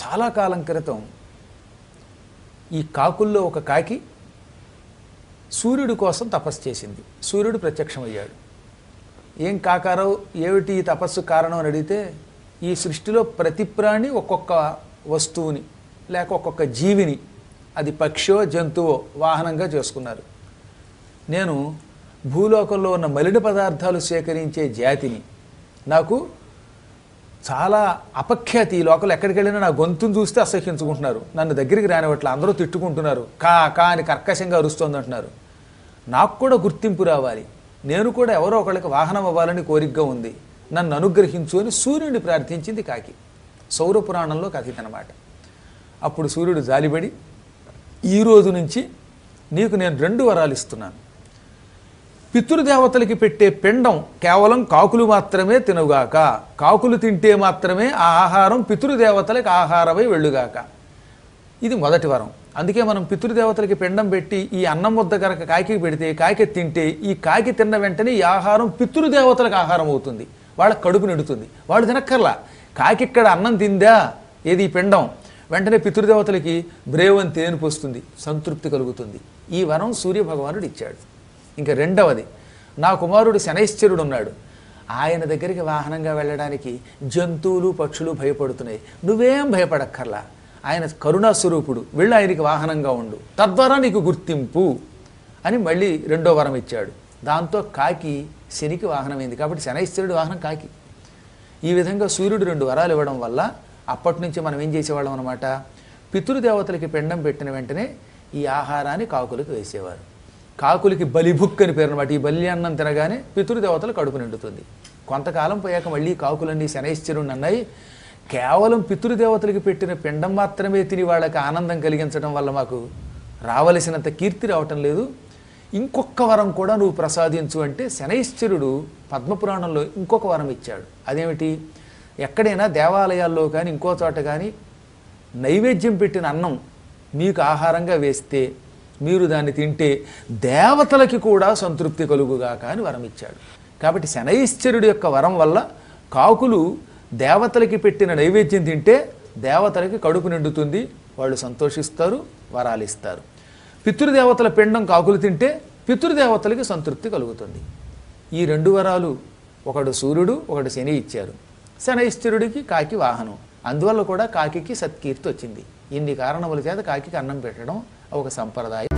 చాలా కాలం క్రితం ఈ కాకుల్లో ఒక కాకి సూర్యుడి కోసం తపస్సు చేసింది సూర్యుడు ప్రత్యక్షమయ్యాడు ఏం కాకారావు ఏమిటి ఈ తపస్సు కారణం అని అడిగితే ఈ సృష్టిలో ప్రతి ప్రాణి ఒక్కొక్క వస్తువుని లేక ఒక్కొక్క జీవిని అది పక్షో జంతువో వాహనంగా చేసుకున్నారు నేను భూలోకంలో ఉన్న మలిన పదార్థాలు సేకరించే జాతిని నాకు చాలా అపఖ్యాతి ఈ లోకల్ ఎక్కడికి వెళ్ళినా నా గొంతును చూస్తే అసహ్యించుకుంటున్నారు నన్ను దగ్గరికి రానివట్ల అందరూ తిట్టుకుంటున్నారు కా కా అని కర్కశంగా అరుస్తోంది అంటున్నారు నాకు కూడా గుర్తింపు రావాలి నేను కూడా ఎవరో ఒకళ్ళకి వాహనం అవ్వాలని కోరికగా ఉంది నన్ను అనుగ్రహించు అని సూర్యుడిని ప్రార్థించింది కాకి సౌర పురాణంలో కథిత అనమాట అప్పుడు సూర్యుడు జాలిబడి ఈ రోజు నుంచి నీకు నేను రెండు వరాలు ఇస్తున్నాను పితృదేవతలకి పెట్టే పిండం కేవలం కాకులు మాత్రమే తినవుగాక కాకులు తింటే మాత్రమే ఆ ఆహారం పితృదేవతలకు ఆహారమై వెళ్ళుగాక ఇది మొదటి వరం అందుకే మనం పితృదేవతలకి పిండం పెట్టి ఈ అన్నం వద్ద కనుక కాకి పెడితే కాకి తింటే ఈ కాకి తిన్న వెంటనే ఈ ఆహారం పితృదేవతలకు ఆహారం అవుతుంది వాళ్ళ కడుపు నిండుతుంది వాళ్ళు తినక్కర్లా కాకి ఇక్కడ అన్నం తిందా ఏది పిండం వెంటనే పితృదేవతలకి బ్రేవన్ తేను పోస్తుంది సంతృప్తి కలుగుతుంది ఈ వరం సూర్య భగవానుడు ఇచ్చాడు ఇంకా రెండవది నా కుమారుడు శనైశ్చరుడు ఉన్నాడు ఆయన దగ్గరికి వాహనంగా వెళ్ళడానికి జంతువులు పక్షులు భయపడుతున్నాయి నువ్వేం భయపడక్కర్లా ఆయన కరుణాస్వరూపుడు వెళ్ళి ఆయనకి వాహనంగా ఉండు తద్వారా నీకు గుర్తింపు అని మళ్ళీ రెండో వరం ఇచ్చాడు దాంతో కాకి శనికి వాహనమైంది కాబట్టి శనైశ్వరుడు వాహనం కాకి ఈ విధంగా సూర్యుడు రెండు వరాలు ఇవ్వడం వల్ల అప్పటి నుంచి మనం ఏం చేసేవాళ్ళం అనమాట పితృదేవతలకి పిండం పెట్టిన వెంటనే ఈ ఆహారాన్ని కాకులకు వేసేవారు కాకులకి బలిభుక్ అని అనమాట ఈ బలి అన్నం తినగానే పితృదేవతలు కడుపు నిండుతుంది కొంతకాలం పోయాక మళ్ళీ కాకులన్నీ శనైశ్చరుణ్ణి అన్నాయి కేవలం పితృదేవతలకి పెట్టిన పిండం మాత్రమే తిని వాళ్ళకి ఆనందం కలిగించడం వల్ల మాకు రావలసినంత కీర్తి రావటం లేదు ఇంకొక వరం కూడా నువ్వు ప్రసాదించు అంటే శనైశ్చరుడు పద్మపురాణంలో ఇంకొక వరం ఇచ్చాడు అదేమిటి ఎక్కడైనా దేవాలయాల్లో కానీ ఇంకో చోట కానీ నైవేద్యం పెట్టిన అన్నం నీకు ఆహారంగా వేస్తే మీరు దాన్ని తింటే దేవతలకి కూడా సంతృప్తి కలుగుగాక అని వరం ఇచ్చాడు కాబట్టి శనైశ్చరుడు యొక్క వరం వల్ల కాకులు దేవతలకి పెట్టిన నైవేద్యం తింటే దేవతలకి కడుపు నిండుతుంది వాళ్ళు సంతోషిస్తారు వరాలు ఇస్తారు పితృదేవతల పిండం కాకులు తింటే పితృదేవతలకి సంతృప్తి కలుగుతుంది ఈ రెండు వరాలు ఒకడు సూర్యుడు ఒకడు శని ఇచ్చారు శనైశ్చరుడికి కాకి వాహనం అందువల్ల కూడా కాకి సత్కీర్తి వచ్చింది ఇన్ని కారణముల చేత కాకి అన్నం పెట్టడం ఒక సంప్రదాయం